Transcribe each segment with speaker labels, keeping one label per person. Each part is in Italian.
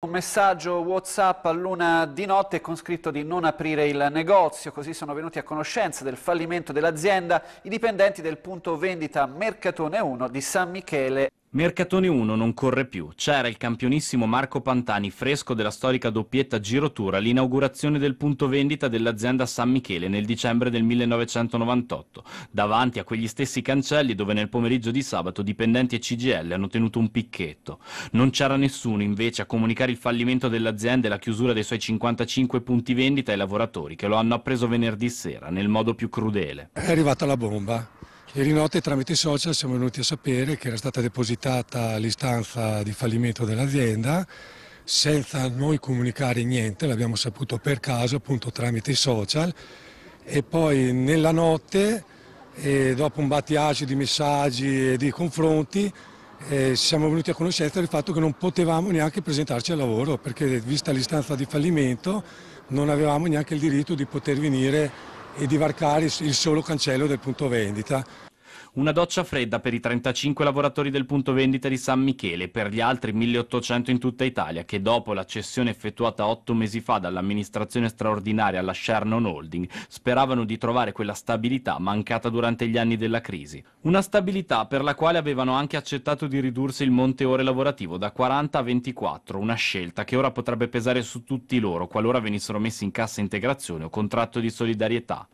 Speaker 1: Un messaggio Whatsapp a luna di notte con scritto di non aprire il negozio, così sono venuti a conoscenza del fallimento dell'azienda i dipendenti del punto vendita Mercatone 1 di San Michele.
Speaker 2: Mercatone 1 non corre più, c'era il campionissimo Marco Pantani fresco della storica doppietta Girotura all'inaugurazione del punto vendita dell'azienda San Michele nel dicembre del 1998, davanti a quegli stessi cancelli dove nel pomeriggio di sabato dipendenti e CGL hanno tenuto un picchetto. Non c'era nessuno invece a comunicare il fallimento dell'azienda e la chiusura dei suoi 55 punti vendita ai lavoratori che lo hanno appreso venerdì sera nel modo più crudele.
Speaker 3: È arrivata la bomba, Ieri notte tramite i social siamo venuti a sapere che era stata depositata l'istanza di fallimento dell'azienda senza noi comunicare niente, l'abbiamo saputo per caso appunto tramite i social e poi nella notte e dopo un battiaggio di messaggi e di confronti eh, siamo venuti a conoscenza del fatto che non potevamo neanche presentarci al lavoro perché vista l'istanza di fallimento non avevamo neanche il diritto di poter venire e di varcare il solo cancello del punto vendita
Speaker 2: una doccia fredda per i 35 lavoratori del punto vendita di San Michele e per gli altri 1800 in tutta Italia che dopo la cessione effettuata otto mesi fa dall'amministrazione straordinaria alla Shernon Holding speravano di trovare quella stabilità mancata durante gli anni della crisi. Una stabilità per la quale avevano anche accettato di ridursi il monte ore lavorativo da 40 a 24, una scelta che ora potrebbe pesare su tutti loro qualora venissero messi in cassa integrazione o contratto di solidarietà.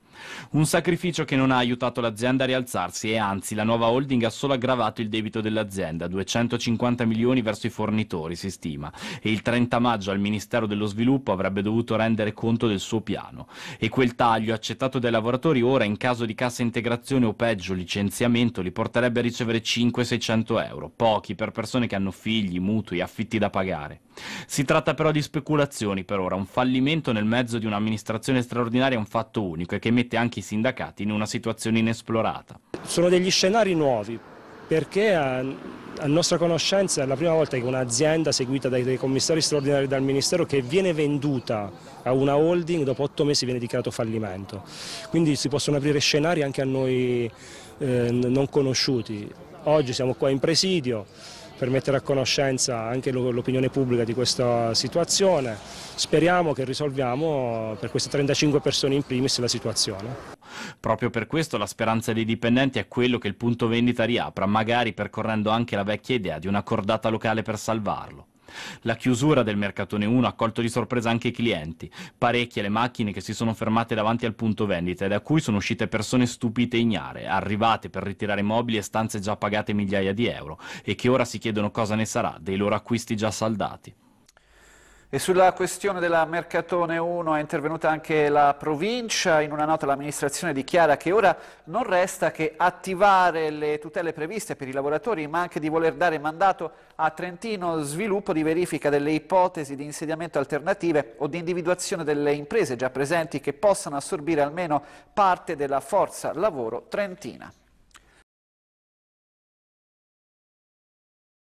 Speaker 2: Un sacrificio che non ha aiutato l'azienda a rialzarsi e anzi la nuova holding ha solo aggravato il debito dell'azienda, 250 milioni verso i fornitori si stima, e il 30 maggio al Ministero dello Sviluppo avrebbe dovuto rendere conto del suo piano. E quel taglio accettato dai lavoratori ora in caso di cassa integrazione o peggio licenziamento li porterebbe a ricevere 5-600 euro, pochi per persone che hanno figli, mutui, affitti da pagare. Si tratta però di speculazioni per ora, un fallimento nel mezzo di un'amministrazione straordinaria è un fatto unico e che mette anche i sindacati in una situazione inesplorata.
Speaker 4: Sono degli scenari nuovi perché a, a nostra conoscenza è la prima volta che un'azienda seguita dai, dai commissari straordinari dal Ministero che viene venduta a una holding dopo otto mesi viene dichiarato fallimento. Quindi si possono aprire scenari anche a noi eh, non conosciuti. Oggi siamo qua in presidio per mettere a conoscenza anche l'opinione pubblica di questa situazione. Speriamo che risolviamo per queste 35 persone in primis la situazione.
Speaker 2: Proprio per questo la speranza dei dipendenti è quello che il punto vendita riapra, magari percorrendo anche la vecchia idea di una cordata locale per salvarlo. La chiusura del mercatone 1 ha colto di sorpresa anche i clienti, parecchie le macchine che si sono fermate davanti al punto vendita e da cui sono uscite persone stupite e ignare, arrivate per ritirare mobili e stanze già pagate migliaia di euro e che ora si chiedono cosa ne sarà dei loro acquisti già saldati.
Speaker 1: E sulla questione della Mercatone 1 è intervenuta anche la provincia, in una nota l'amministrazione dichiara che ora non resta che attivare le tutele previste per i lavoratori ma anche di voler dare mandato a Trentino sviluppo di verifica delle ipotesi di insediamento alternative o di individuazione delle imprese già presenti che possano assorbire almeno parte della forza lavoro trentina.